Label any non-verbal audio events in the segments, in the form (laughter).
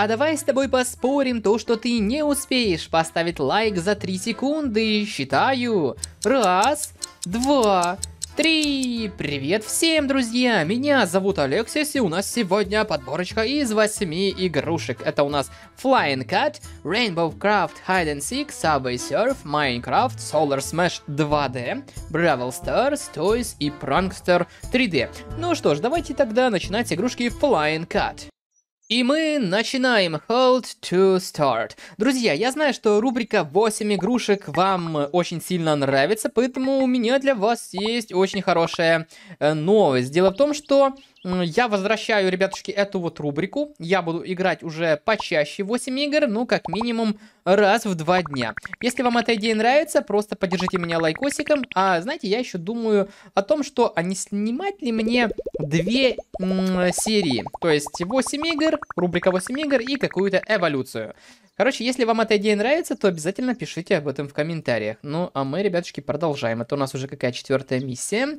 А давай с тобой поспорим то, что ты не успеешь поставить лайк за 3 секунды. Считаю. Раз, два, три. Привет всем, друзья. Меня зовут Алексис, и у нас сегодня подборочка из 8 игрушек. Это у нас Flying Cat, Rainbow Craft Hide and Seek, Subway Surf, Minecraft, Solar Smash 2D, Bravel Stars, Toys и Prankster 3D. Ну что ж, давайте тогда начинать игрушки Flying Cat. И мы начинаем Hold to Start. Друзья, я знаю, что рубрика 8 игрушек вам очень сильно нравится, поэтому у меня для вас есть очень хорошая э, новость. Дело в том, что я возвращаю, ребятушки, эту вот рубрику. Я буду играть уже почаще 8 игр, ну, как минимум раз в 2 дня. Если вам эта идея нравится, просто поддержите меня лайкосиком. А, знаете, я еще думаю о том, что, а не снимать ли мне 2 серии? То есть 8 игр, рубрика 8 игр и какую-то эволюцию. Короче, если вам эта идея нравится, то обязательно пишите об этом в комментариях. Ну, а мы, ребятушки, продолжаем. Это а у нас уже какая четвертая миссия.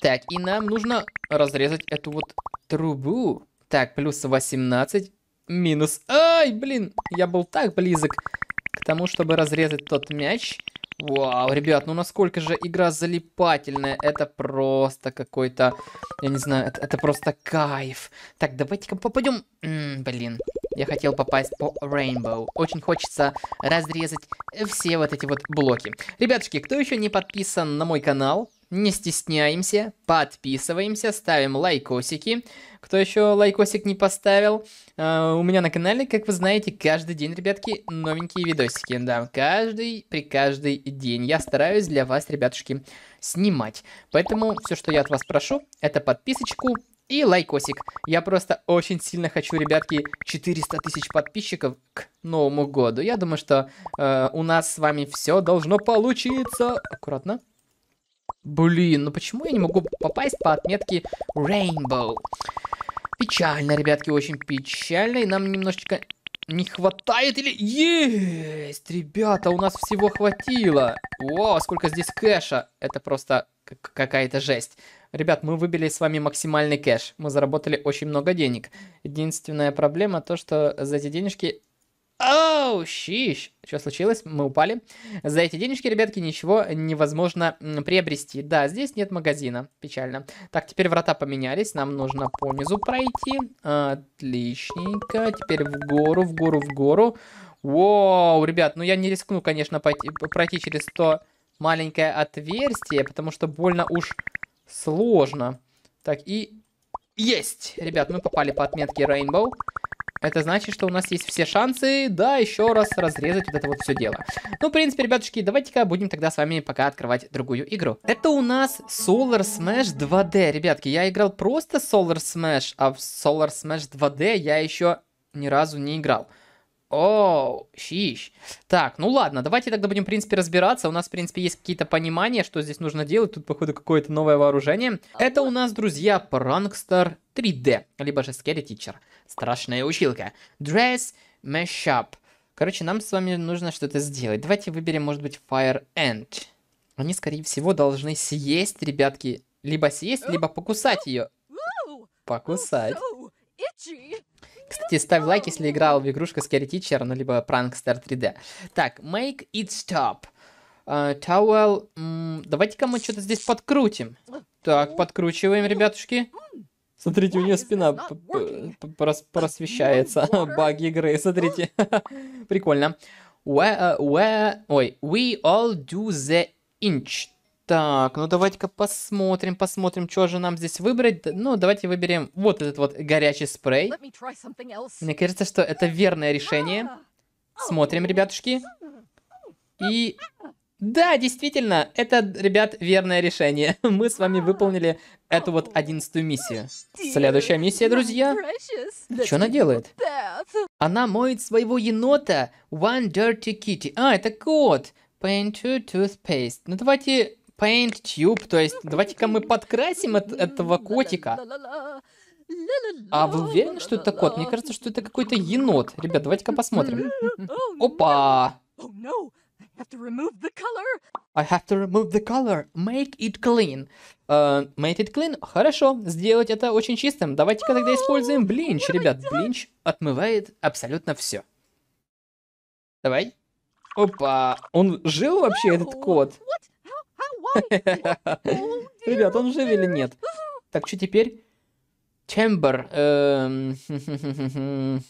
Так, и нам нужно разрезать эту вот трубу. Так, плюс 18, минус... Ай, блин, я был так близок к тому, чтобы разрезать тот мяч. Вау, ребят, ну насколько же игра залипательная. Это просто какой-то, я не знаю, это, это просто кайф. Так, давайте-ка попадем... М -м, блин, я хотел попасть по Rainbow. Очень хочется разрезать все вот эти вот блоки. Ребятушки, кто еще не подписан на мой канал, не стесняемся, подписываемся, ставим лайкосики. Кто еще лайкосик не поставил? Э, у меня на канале, как вы знаете, каждый день, ребятки, новенькие видосики. Да, каждый, при каждый день. Я стараюсь для вас, ребятушки, снимать. Поэтому все, что я от вас прошу, это подписочку, и лайкосик. Я просто очень сильно хочу, ребятки, 400 тысяч подписчиков к Новому году. Я думаю, что э, у нас с вами все должно получиться. Аккуратно. Блин, ну почему я не могу попасть по отметке Rainbow? Печально, ребятки, очень печально. И нам немножечко не хватает или... Есть, ребята, у нас всего хватило. О, сколько здесь кэша. Это просто какая-то жесть. Ребят, мы выбили с вами максимальный кэш. Мы заработали очень много денег. Единственная проблема то, что за эти денежки Оу, щищ! Что случилось? Мы упали. За эти денежки, ребятки, ничего невозможно приобрести. Да, здесь нет магазина. Печально. Так, теперь врата поменялись. Нам нужно понизу пройти. Отличненько. Теперь в гору, в гору, в гору. Воу, ребят, ну я не рискну, конечно, пойти, пройти через то маленькое отверстие, потому что больно уж сложно. Так, и... Есть! Ребят, мы попали по отметке Rainbow. Это значит, что у нас есть все шансы, да, еще раз разрезать вот это вот все дело. Ну, в принципе, ребятушки, давайте-ка будем тогда с вами пока открывать другую игру. Это у нас Solar Smash 2D, ребятки. Я играл просто Solar Smash, а в Solar Smash 2D я еще ни разу не играл. О, щищ. Так, ну ладно, давайте тогда будем, в принципе, разбираться. У нас, в принципе, есть какие-то понимания, что здесь нужно делать. Тут, походу, какое-то новое вооружение. А Это у нас, друзья, пранкстер 3D, либо же Scary Teacher. Страшная училка. Dress Mashup. Короче, нам с вами нужно что-то сделать. Давайте выберем, может быть, Fire End. Они, скорее всего, должны съесть, ребятки. Либо съесть, либо покусать ее. Покусать. Кстати, ставь лайк, если играл в игрушку Scary Teacher, ну, либо Prankster 3D. Так, make it stop. Э, Towel. uh, давайте-ка мы что-то здесь подкрутим. Так, подкручиваем, ребятушки. Смотрите, у нее спина прос просвещается. Баг игры, смотрите. Прикольно. Where, uh, where, ой, we all do the inch. Так, ну давайте-ка посмотрим, посмотрим, что же нам здесь выбрать. Ну, давайте выберем вот этот вот горячий спрей. Мне кажется, что это верное решение. А! Смотрим, ребятушки. А! И... Да, действительно, это, ребят, верное решение. (laughs) Мы с вами а! выполнили эту вот одиннадцатую миссию. Следующая миссия, друзья. Что она делает? Она моет своего енота One Dirty Kitty. А, это кот. Paint to Toothpaste. Ну давайте Paint Tube, то есть давайте-ка мы подкрасим от, этого котика. А вы уверены, что это кот? Мне кажется, что это какой-то енот. Ребят, давайте-ка посмотрим. Опа! I have to remove the color. Make it clean. Uh, make it clean. Хорошо, сделать это очень чистым. Давайте-ка тогда используем блинч, ребят. Блинч отмывает абсолютно все. Давай. Опа, он жил вообще, этот кот? (laughs) Ребят, он жив или нет? Так, что теперь? Чембер. Эм, (laughs) ну,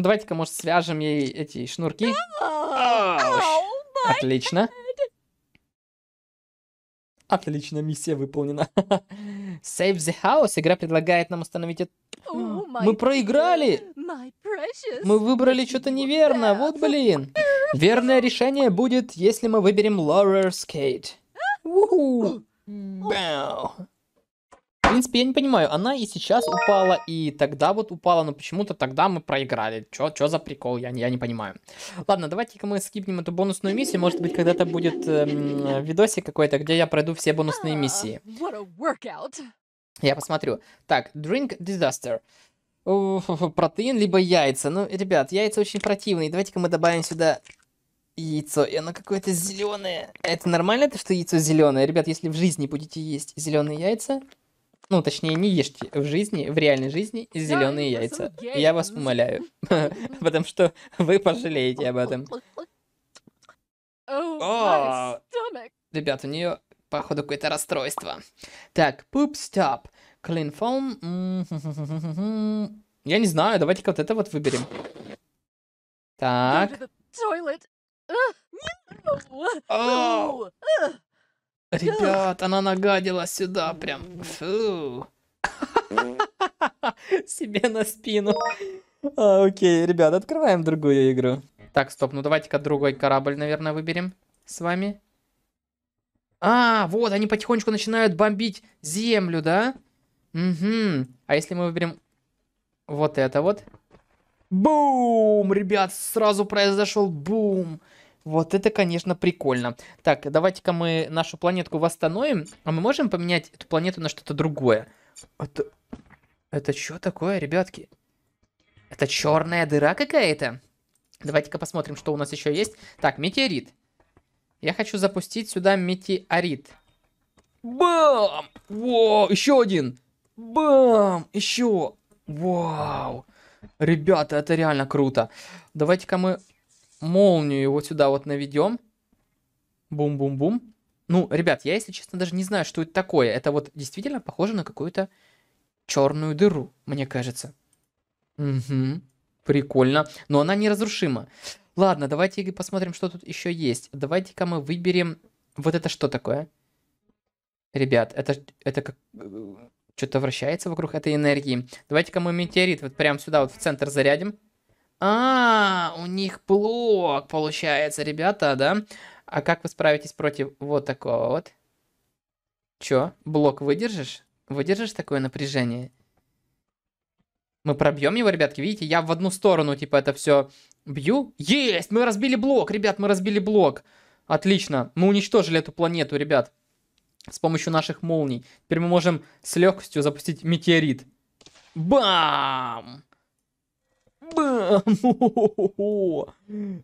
давайте-ка, может, свяжем ей эти шнурки. (laughs) Отлично. Отлично, миссия выполнена. Save the House игра предлагает нам установить... Oh, (gasps) Мы проиграли! Мы выбрали что-то неверно, вот блин. Верное решение будет, если мы выберем Laurel's Skate. В принципе, я не понимаю, она и сейчас упала, и тогда вот упала, но почему-то тогда мы проиграли. Чё, чё за прикол, я, не, я не понимаю. Ладно, давайте-ка мы скипнем эту бонусную миссию, может быть, когда-то будет эм, видосик какой-то, где я пройду все бонусные а, миссии. Я посмотрю. Так, Drink Disaster. Уф, протеин, либо яйца. Ну, ребят, яйца очень противные. Давайте-ка мы добавим сюда яйцо, и оно какое-то зеленое. Это нормально, то, что яйцо зеленое? Ребят, если в жизни будете есть зеленые яйца, ну, точнее, не ешьте в жизни, в реальной жизни зеленые яйца. Я вас умоляю. (laughs) Потому что вы пожалеете об этом. Oh, О, ребят, у нее, походу, какое-то расстройство. Так, poop stop. Clean foam. Я не знаю, давайте-ка вот это вот выберем. Так. Ребят, она нагадила сюда прям. Фу. (laughs) Себе на спину. А, окей, ребят, открываем другую игру. Так, стоп, ну давайте-ка другой корабль, наверное, выберем с вами. А, вот, они потихонечку начинают бомбить землю, да? Угу. А если мы выберем вот это вот? Бум! Ребят, сразу произошел бум. Бум! Вот это, конечно, прикольно. Так, давайте-ка мы нашу планетку восстановим. А мы можем поменять эту планету на что-то другое? Это... Это что такое, ребятки? Это черная дыра какая-то? Давайте-ка посмотрим, что у нас еще есть. Так, метеорит. Я хочу запустить сюда метеорит. Бам! Во, еще один. Бам! Еще. Вау. Ребята, это реально круто. Давайте-ка мы молнию вот сюда вот наведем. Бум-бум-бум. Ну, ребят, я, если честно, даже не знаю, что это такое. Это вот действительно похоже на какую-то черную дыру, мне кажется. Угу, прикольно. Но она неразрушима. Ладно, давайте посмотрим, что тут еще есть. Давайте-ка мы выберем... Вот это что такое? Ребят, это, это как... Э, Что-то вращается вокруг этой энергии. Давайте-ка мы метеорит вот прямо сюда вот в центр зарядим. А, у них блок получается, ребята, да? А как вы справитесь против вот такого вот? Чё, блок выдержишь? Выдержишь такое напряжение? Мы пробьем его, ребятки, видите? Я в одну сторону, типа, это все бью. Есть! Мы разбили блок, ребят, мы разбили блок. Отлично. Мы уничтожили эту планету, ребят. С помощью наших молний. Теперь мы можем с легкостью запустить метеорит. Бам! Бэм! (laughs) Ну,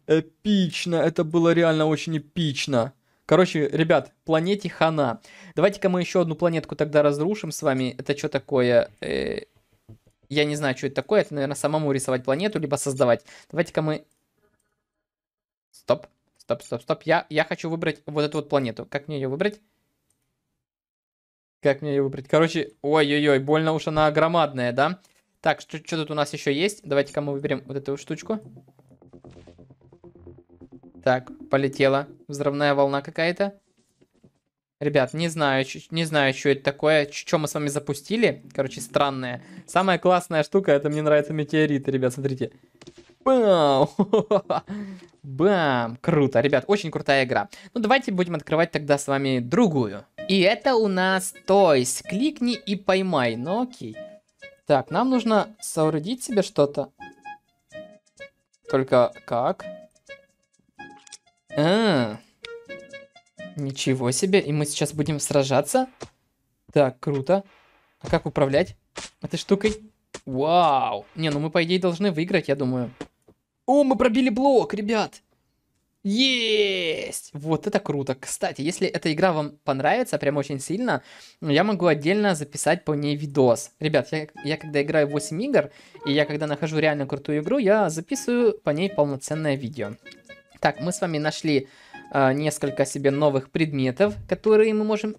эпично, это было реально очень эпично. Короче, ребят, планете хана. Давайте-ка мы еще одну планетку тогда разрушим с вами. Это что такое? Э, я не знаю, что это такое. Это, наверное, самому рисовать планету, либо создавать. Давайте-ка мы... Стоп, стоп, стоп, стоп. Я, я хочу выбрать вот эту вот планету. Как мне ее выбрать? Как мне ее выбрать? Короче, ой-ой-ой, больно уж она громадная, да? Так, что, что тут у нас еще есть? Давайте-ка мы выберем вот эту штучку. Так, полетела взрывная волна какая-то. Ребят, не знаю, не знаю, что это такое, что мы с вами запустили. Короче, странное. Самая классная штука, это мне нравятся метеориты, ребят, смотрите. Бам! (laughs) Бам! Круто, ребят, очень крутая игра. Ну, давайте будем открывать тогда с вами другую. И это у нас Toys. Кликни и поймай. Ну, окей. Так, нам нужно соорудить себе что-то. Только как? А, ничего себе, и мы сейчас будем сражаться? Так, круто. А как управлять этой штукой? Вау! Не, ну мы, по идее, должны выиграть, я думаю. О, мы пробили блок, ребят! Есть! Вот это круто. Кстати, если эта игра вам понравится прям очень сильно, я могу отдельно записать по ней видос. Ребят, я, я когда играю 8 игр, и я когда нахожу реально крутую игру, я записываю по ней полноценное видео. Так, мы с вами нашли э, несколько себе новых предметов, которые мы можем...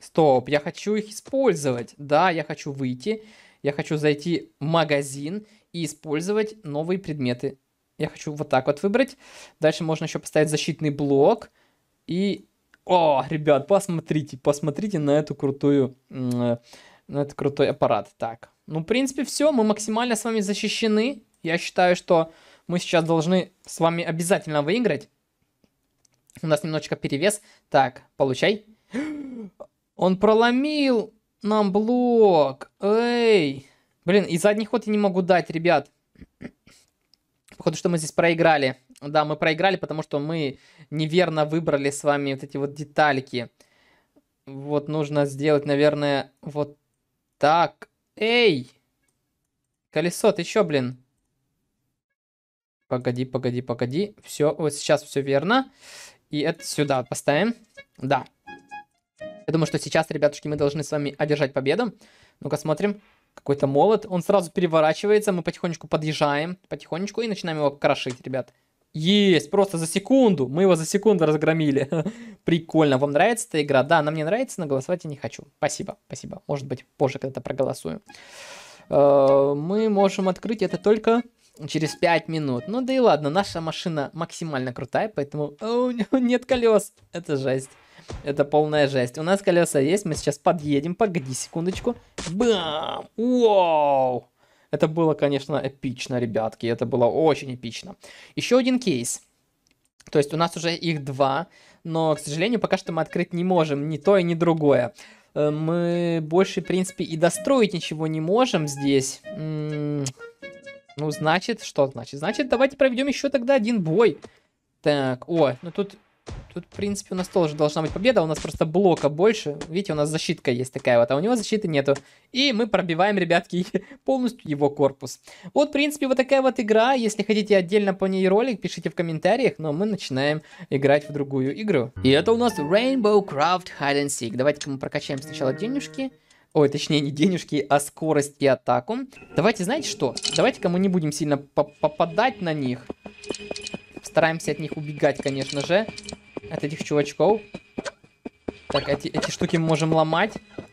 Стоп, я хочу их использовать. Да, я хочу выйти, я хочу зайти в магазин и использовать новые предметы я хочу вот так вот выбрать. Дальше можно еще поставить защитный блок. И... О, ребят, посмотрите, посмотрите на эту крутую... Э, на этот крутой аппарат. Так, ну, в принципе, все. Мы максимально с вами защищены. Я считаю, что мы сейчас должны с вами обязательно выиграть. У нас немножечко перевес. Так, получай. (gasps) Он проломил нам блок. Эй. Блин, и задний ход я не могу дать, ребят. Походу, что мы здесь проиграли. Да, мы проиграли, потому что мы неверно выбрали с вами вот эти вот детальки. Вот нужно сделать, наверное, вот так. Эй! Колесо, ты еще, блин? Погоди, погоди, погоди. Все, вот сейчас все верно. И это сюда поставим. Да. Я думаю, что сейчас, ребятушки, мы должны с вами одержать победу. Ну-ка, смотрим какой-то молот. Он сразу переворачивается, мы потихонечку подъезжаем, потихонечку, и начинаем его крошить, ребят. Есть, просто за секунду. Мы его за секунду разгромили. (laughs) Прикольно. Вам нравится эта игра? Да, она мне нравится, но голосовать я не хочу. Спасибо, спасибо. Может быть, позже когда-то проголосую. Э, мы можем открыть это только через 5 минут. Ну да и ладно, наша машина максимально крутая, поэтому... нет колес. Это жесть. Это полная жесть. У нас колеса есть, мы сейчас подъедем. Погоди секундочку. Бам! Вау! Это было, конечно, эпично, ребятки. Это было очень эпично. Еще один кейс. То есть у нас уже их два, но, к сожалению, пока что мы открыть не можем ни то и ни другое. Э, мы больше, в принципе, и достроить ничего не можем здесь. Ну, значит, что значит? Значит, давайте проведем еще тогда один бой. Так, о, ну тут Тут, в принципе, у нас тоже должна быть победа. А у нас просто блока больше. Видите, у нас защитка есть такая вот, а у него защиты нету. И мы пробиваем, ребятки, (laughs) полностью его корпус. Вот, в принципе, вот такая вот игра. Если хотите отдельно по ней ролик, пишите в комментариях. Но ну, а мы начинаем играть в другую игру. И это у нас Rainbow Craft Hide and Seek. Давайте-ка мы прокачаем сначала денежки. Ой, точнее, не денежки, а скорость и атаку. Давайте, знаете что? Давайте-ка мы не будем сильно по попадать на них. Стараемся от них убегать, конечно же. От этих чувачков. Так, эти, эти штуки мы можем ломать.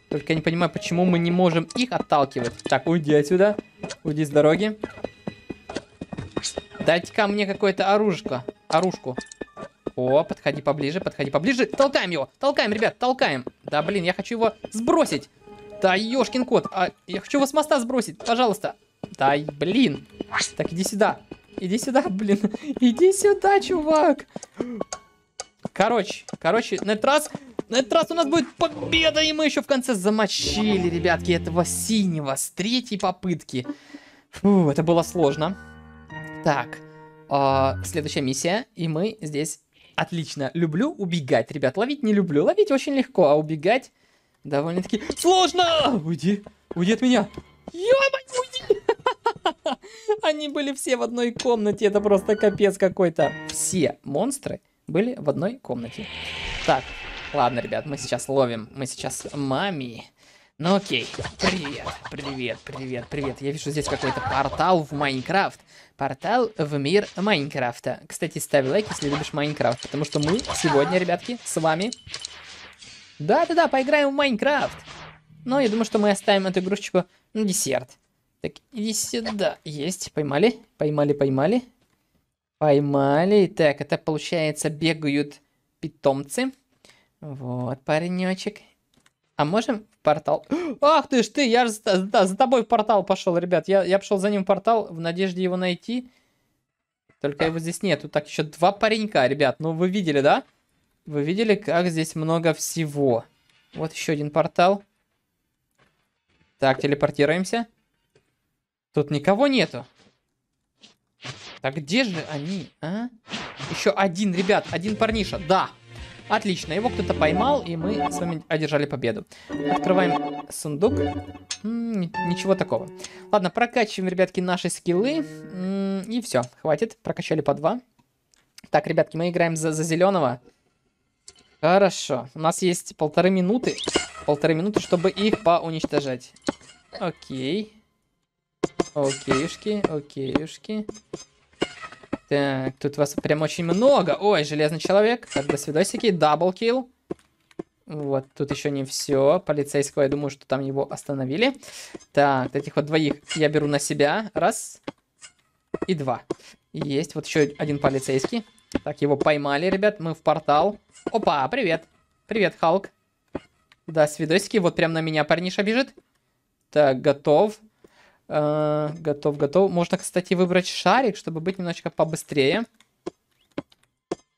Только я не понимаю, почему мы не можем их отталкивать. Так, уйди отсюда. Уйди с дороги. Дайте-ка мне какое-то оружко. Оружку. О, подходи поближе, подходи поближе. Толкаем его. Толкаем, ребят, толкаем. Да, блин, я хочу его сбросить. Да, ёшкин кот. А, я хочу его с моста сбросить. Пожалуйста. Да, блин. Так, иди сюда. Иди сюда, блин. Иди сюда, чувак. Короче, короче, на этот раз... На этот раз у нас будет победа, и мы еще в конце замочили, ребятки, этого синего с третьей попытки. Фу, это было сложно. Так, э, следующая миссия, и мы здесь... Отлично, люблю убегать, ребят, ловить не люблю, ловить очень легко, а убегать довольно-таки сложно! Уйди, уйди от меня! ё уйди! Они были все в одной комнате. Это просто капец какой-то. Все монстры были в одной комнате. Так, ладно, ребят, мы сейчас ловим. Мы сейчас мами. Ну окей. Привет, привет, привет, привет. Я вижу здесь какой-то портал в Майнкрафт. Портал в мир Майнкрафта. Кстати, ставь лайк, если любишь Майнкрафт. Потому что мы сегодня, ребятки, с вами... Да-да-да, поиграем в Майнкрафт. Но я думаю, что мы оставим эту игрушечку на десерт. Так, иди сюда. Есть, поймали, поймали, поймали. Поймали. Так, это получается бегают питомцы. Вот, паренечек. А можем в портал? (gasps) Ах ты ж ты, я же за, за, за тобой в портал пошел, ребят. Я, я пошел за ним в портал в надежде его найти. Только его здесь нет. нету. Так, еще два паренька, ребят. Ну, вы видели, да? Вы видели, как здесь много всего. Вот еще один портал. Так, телепортируемся. Тут никого нету. Так где же они, а? Еще один, ребят, один парниша, да. Отлично, его кто-то поймал, и мы с вами одержали победу. Открываем сундук. М -м, ничего такого. Ладно, прокачиваем, ребятки, наши скиллы. М и все, хватит, прокачали по два. Так, ребятки, мы играем за, за зеленого. Хорошо, у нас есть полторы минуты. Полторы минуты, чтобы их поуничтожать. Окей. Окейшки, окейшки. Так, тут вас прям очень много. Ой, железный человек. Так, до свидосики. Дабл килл. Вот, тут еще не все. Полицейского, я думаю, что там его остановили. Так, этих вот двоих я беру на себя. Раз. И два. Есть, вот еще один полицейский. Так, его поймали, ребят. Мы в портал. Опа, привет. Привет, Халк. Да, свидосики. Вот прям на меня парниша бежит. Так, готов. Э, готов, готов. Можно, кстати, выбрать шарик, чтобы быть немножечко побыстрее.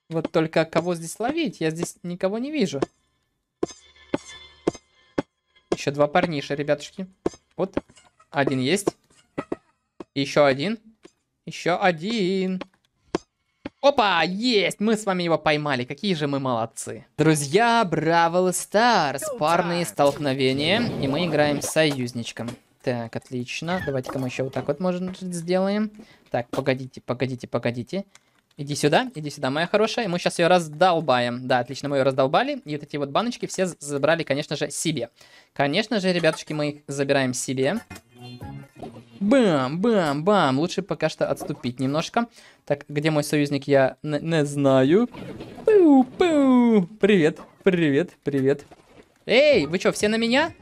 Вот только кого здесь ловить? Я здесь никого не вижу. Еще два парниша, ребятушки. Вот. Один есть. Еще один. Еще один. Опа, есть! Мы с вами его поймали. Какие же мы молодцы. Друзья, Бравл Старс. Парные столкновения. И мы играем с союзничком. Так, отлично. Давайте-ка мы еще вот так вот, можем сделаем. Так, погодите, погодите, погодите. Иди сюда, иди сюда, моя хорошая. И мы сейчас ее раздолбаем. Да, отлично, мы ее раздолбали. И вот эти вот баночки все забрали, конечно же, себе. Конечно же, ребятушки, мы их забираем себе. Бам, бам, бам. Лучше пока что отступить немножко. Так, где мой союзник, я не знаю. Пу, пу. Привет, привет, привет. Эй, вы что, все на меня?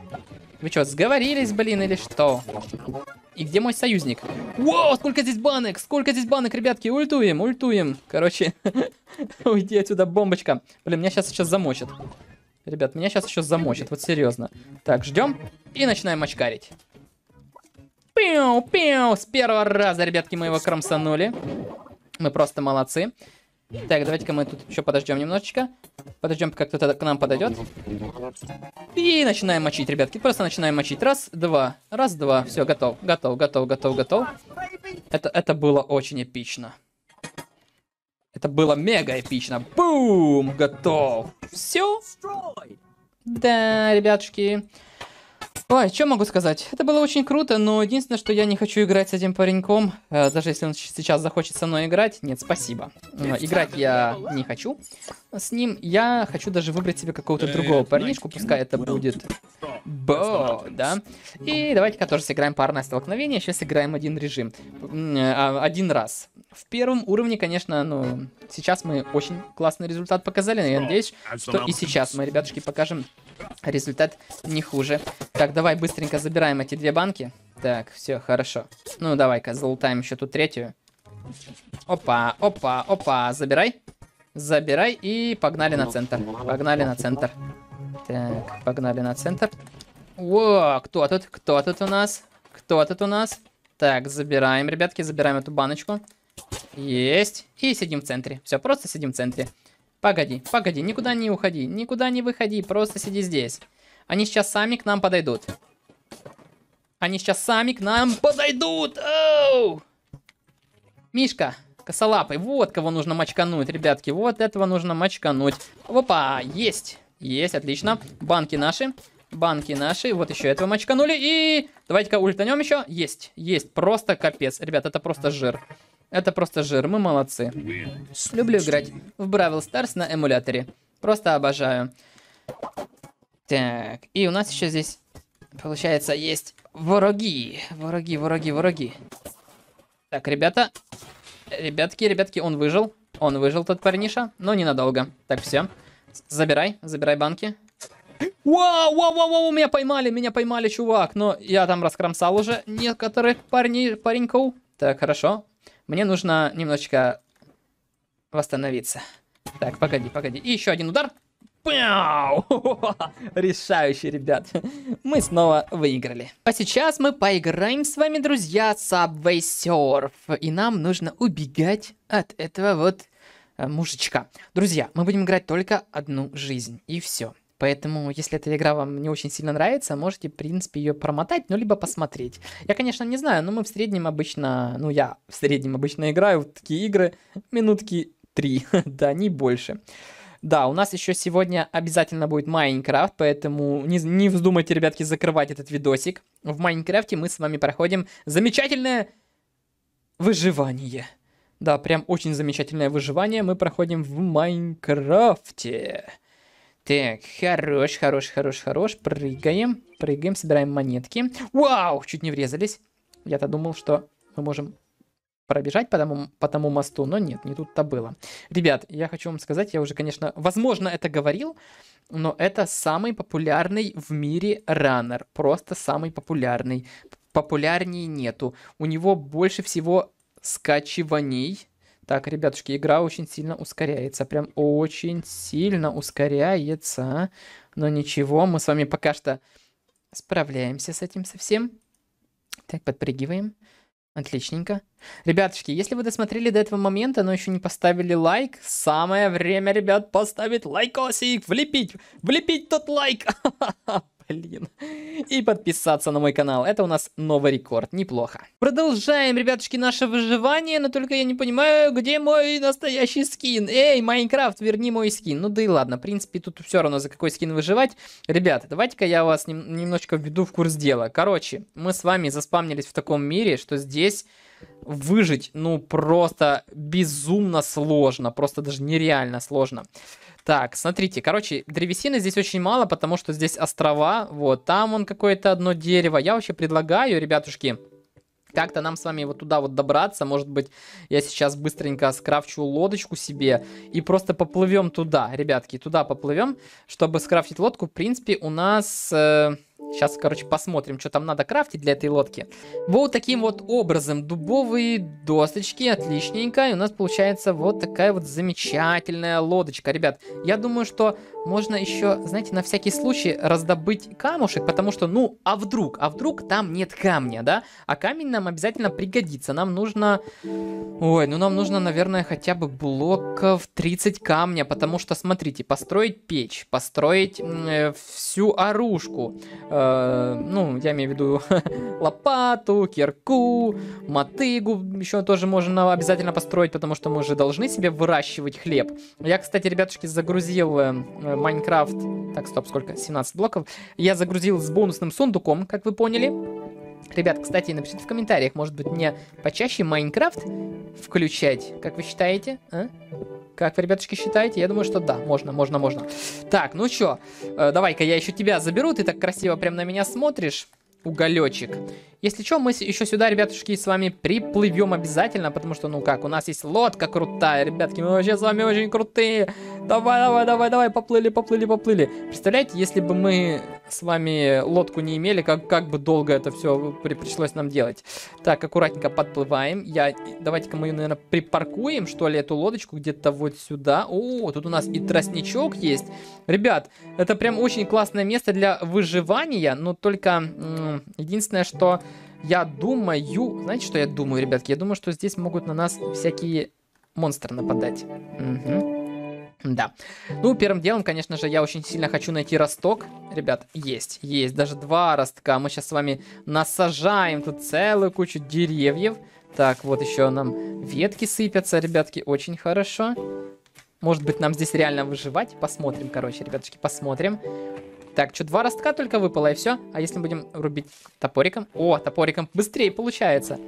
Вы что, сговорились, блин, или что? И где мой союзник? Воу, сколько здесь банок, сколько здесь банок, ребятки, ультуем, ультуем. Короче, (laughs) уйди отсюда, бомбочка. Блин, меня сейчас сейчас замочат. Ребят, меня сейчас еще замочат, вот серьезно. Так, ждем и начинаем очкарить. Пиу, пиу, с первого раза, ребятки, мы его кромсанули. Мы просто молодцы. Так, давайте-ка мы тут еще подождем немножечко. Подождем, как кто-то к нам подойдет. И начинаем мочить, ребятки. Просто начинаем мочить. Раз, два. Раз, два. Все, готов. Готов, готов, готов, готов. Это, это было очень эпично. Это было мега эпично. Бум! Готов. Все. Да, ребятушки. Ой, что могу сказать? Это было очень круто, но единственное, что я не хочу играть с этим пареньком. Э, даже если он сейчас захочет со мной играть. Нет, спасибо. Э, играть я не хочу с ним, я хочу даже выбрать себе какого-то другого парнишку, пускай это будет Бо, да? И давайте-ка тоже сыграем парное столкновение, сейчас играем один режим, а, один раз. В первом уровне, конечно, ну, сейчас мы очень классный результат показали, но я надеюсь, а что и сейчас мы, ребятушки, покажем результат не хуже. Так, давай быстренько забираем эти две банки. Так, все, хорошо. Ну, давай-ка, залутаем еще тут третью. Опа, опа, опа, забирай. Забирай и погнали на ну, центр. Ну, ну, погнали на центр. Так, погнали на центр. О, кто тут? Кто тут у нас? Кто тут у нас? Так, забираем, ребятки, забираем эту баночку. Есть. И сидим в центре. Все, просто сидим в центре. Погоди, погоди, никуда не уходи, никуда не выходи, просто сиди здесь. Они сейчас сами к нам подойдут. Они сейчас сами к нам подойдут! Оу! Мишка, Косолапый. Вот кого нужно мочкануть, ребятки. Вот этого нужно мочкануть. Опа, есть. Есть, отлично. Банки наши. Банки наши. Вот еще этого мочканули. И давайте-ка ультанем еще. Есть, есть. Просто капец. Ребят, это просто жир. Это просто жир. Мы молодцы. Люблю играть в Бравл Старс на эмуляторе. Просто обожаю. Так, и у нас еще здесь, получается, есть вороги. Вороги, вороги, вороги. Так, ребята, Ребятки, ребятки, он выжил. Он выжил, тот парниша, но ненадолго. Так, все. Забирай, забирай банки. Вау, вау, вау, вау, меня поймали, меня поймали, чувак. Но я там раскромсал уже некоторых парней, пареньков. Так, хорошо. Мне нужно немножечко восстановиться. Так, погоди, погоди. И еще один удар. Пау! (laughs) Решающий, ребят. Мы снова выиграли. А сейчас мы поиграем с вами, друзья, Subway Surf. И нам нужно убегать от этого вот э, мужичка. Друзья, мы будем играть только одну жизнь. И все. Поэтому, если эта игра вам не очень сильно нравится, можете, в принципе, ее промотать, ну, либо посмотреть. Я, конечно, не знаю, но мы в среднем обычно, ну, я в среднем обычно играю в такие игры минутки три, (laughs) да, не больше. Да, у нас еще сегодня обязательно будет Майнкрафт, поэтому не, не вздумайте, ребятки, закрывать этот видосик. В Майнкрафте мы с вами проходим замечательное выживание. Да, прям очень замечательное выживание мы проходим в Майнкрафте. Так, хорош, хорош, хорош, хорош. Прыгаем, прыгаем, собираем монетки. Вау, чуть не врезались. Я-то думал, что мы можем пробежать по тому, по тому мосту, но нет, не тут-то было. Ребят, я хочу вам сказать, я уже, конечно, возможно, это говорил, но это самый популярный в мире раннер, просто самый популярный. Популярнее нету. У него больше всего скачиваний. Так, ребятушки, игра очень сильно ускоряется, прям очень сильно ускоряется. Но ничего, мы с вами пока что справляемся с этим совсем. Так, подпрыгиваем. Отличненько. Ребяточки, если вы досмотрели до этого момента, но еще не поставили лайк, самое время, ребят, поставить лайкосик, влепить, влепить тот лайк. (laughs) Блин. И подписаться на мой канал. Это у нас новый рекорд. Неплохо. Продолжаем, ребятушки, наше выживание. Но только я не понимаю, где мой настоящий скин. Эй, Майнкрафт, верни мой скин. Ну да и ладно. В принципе, тут все равно за какой скин выживать. Ребята, давайте-ка я вас нем немножечко введу в курс дела. Короче, мы с вами заспамнились в таком мире, что здесь выжить, ну, просто безумно сложно. Просто даже нереально сложно. Сложно. Так, смотрите, короче, древесины здесь очень мало, потому что здесь острова, вот, там он какое-то одно дерево. Я вообще предлагаю, ребятушки, как-то нам с вами вот туда вот добраться. Может быть, я сейчас быстренько скрафчу лодочку себе и просто поплывем туда, ребятки, туда поплывем. Чтобы скрафтить лодку, в принципе, у нас... Э Сейчас, короче, посмотрим, что там надо крафтить для этой лодки. Вот таким вот образом. Дубовые досточки, отличненько. И у нас получается вот такая вот замечательная лодочка. Ребят, я думаю, что можно еще, знаете, на всякий случай раздобыть камушек, потому что, ну, а вдруг? А вдруг там нет камня, да? А камень нам обязательно пригодится. Нам нужно... Ой, ну нам нужно, наверное, хотя бы блоков 30 камня, потому что, смотрите, построить печь, построить э, всю оружку, Э, ну, я имею в виду (laughs) лопату, кирку, мотыгу, еще тоже можно обязательно построить, потому что мы же должны себе выращивать хлеб. Я, кстати, ребятушки, загрузил э, Майнкрафт, так, стоп, сколько, 17 блоков, я загрузил с бонусным сундуком, как вы поняли. Ребят, кстати, напишите в комментариях, может быть, мне почаще Майнкрафт включать, как вы считаете, а? Как вы, ребяточки, считаете? Я думаю, что да, можно, можно, можно. Так, ну чё, э, давай-ка я еще тебя заберу, ты так красиво прям на меня смотришь, уголечек. Если что, мы еще сюда, ребятушки, с вами приплывем обязательно, потому что, ну как, у нас есть лодка крутая, ребятки, мы вообще с вами очень крутые. Давай, давай, давай, давай, поплыли, поплыли, поплыли. Представляете, если бы мы с вами лодку не имели, как, как бы долго это все пришлось нам делать. Так, аккуратненько подплываем. Я, давайте-ка мы ее, наверное, припаркуем, что ли, эту лодочку где-то вот сюда. О, тут у нас и тростничок есть. Ребят, это прям очень классное место для выживания, но только единственное, что я думаю... Знаете, что я думаю, ребятки? Я думаю, что здесь могут на нас всякие монстры нападать. Угу. Да. Ну, первым делом, конечно же, я очень сильно хочу найти росток. Ребят, есть, есть. Даже два ростка. Мы сейчас с вами насажаем тут целую кучу деревьев. Так, вот еще нам ветки сыпятся, ребятки. Очень хорошо. Может быть, нам здесь реально выживать? Посмотрим, короче, ребяточки, посмотрим. Так, что, два ростка только выпало, и все. А если будем рубить топориком? О, топориком быстрее получается.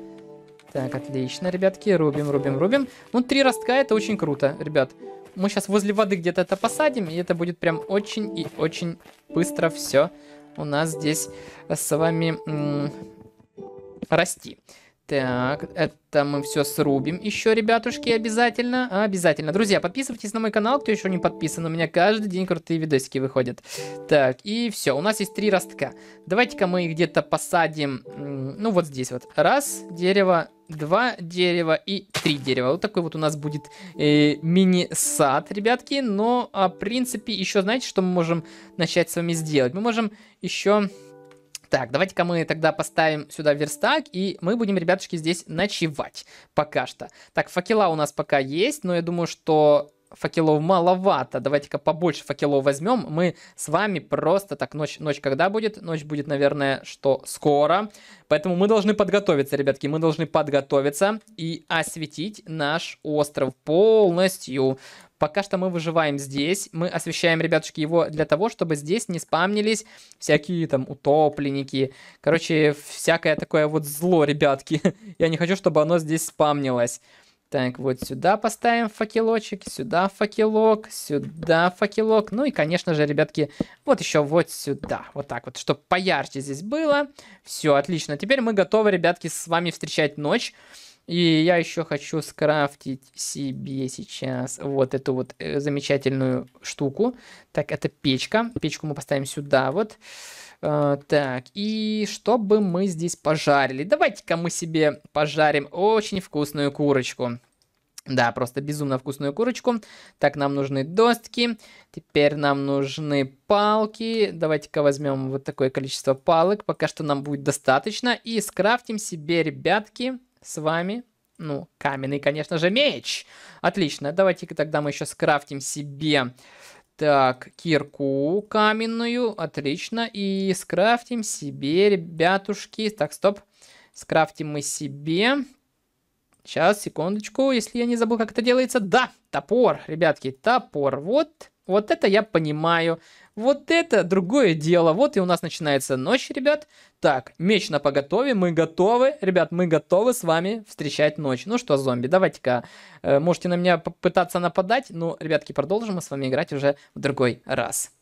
Так, отлично, ребятки. Рубим, рубим, рубим. Ну, три ростка, это очень круто, ребят. Мы сейчас возле воды где-то это посадим, и это будет прям очень и очень быстро все у нас здесь с вами расти. Так, это мы все срубим еще, ребятушки, обязательно. Обязательно. Друзья, подписывайтесь на мой канал, кто еще не подписан. У меня каждый день крутые видосики выходят. Так, и все. У нас есть три ростка. Давайте-ка мы их где-то посадим. Ну, вот здесь вот. Раз, дерево, два дерева и три дерева. Вот такой вот у нас будет э, мини-сад, ребятки. Но, а, в принципе, еще знаете, что мы можем начать с вами сделать? Мы можем еще так, давайте-ка мы тогда поставим сюда верстак, и мы будем, ребятушки, здесь ночевать пока что. Так, факела у нас пока есть, но я думаю, что факелов маловато. Давайте-ка побольше факелов возьмем. Мы с вами просто так ночь, ночь когда будет? Ночь будет, наверное, что скоро. Поэтому мы должны подготовиться, ребятки. Мы должны подготовиться и осветить наш остров полностью. Пока что мы выживаем здесь. Мы освещаем, ребятушки, его для того, чтобы здесь не спамнились всякие там утопленники. Короче, всякое такое вот зло, ребятки. (laughs) Я не хочу, чтобы оно здесь спамнилось. Так, вот сюда поставим факелочек, сюда факелок, сюда факелок. Ну и, конечно же, ребятки, вот еще вот сюда. Вот так вот, чтобы поярче здесь было. Все, отлично. Теперь мы готовы, ребятки, с вами встречать ночь. И я еще хочу скрафтить себе сейчас вот эту вот э, замечательную штуку. Так, это печка. Печку мы поставим сюда вот. А, так, и что бы мы здесь пожарили? Давайте-ка мы себе пожарим очень вкусную курочку. Да, просто безумно вкусную курочку. Так, нам нужны доски. Теперь нам нужны палки. Давайте-ка возьмем вот такое количество палок. Пока что нам будет достаточно. И скрафтим себе, ребятки, с вами, ну, каменный, конечно же, меч. Отлично. Давайте-ка тогда мы еще скрафтим себе так, кирку каменную, отлично. И скрафтим себе, ребятушки. Так, стоп. Скрафтим мы себе. Сейчас, секундочку, если я не забыл, как это делается. Да, топор, ребятки, топор. Вот, вот это я понимаю. Вот это другое дело. Вот и у нас начинается ночь, ребят. Так, меч на поготове, мы готовы. Ребят, мы готовы с вами встречать ночь. Ну что, зомби, давайте-ка, э, можете на меня попытаться нападать. но, ну, ребятки, продолжим мы с вами играть уже в другой раз.